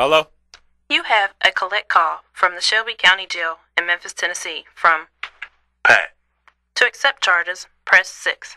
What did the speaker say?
Hello? You have a collect call from the Shelby County Jail in Memphis, Tennessee from Pat. To accept charges, press 6.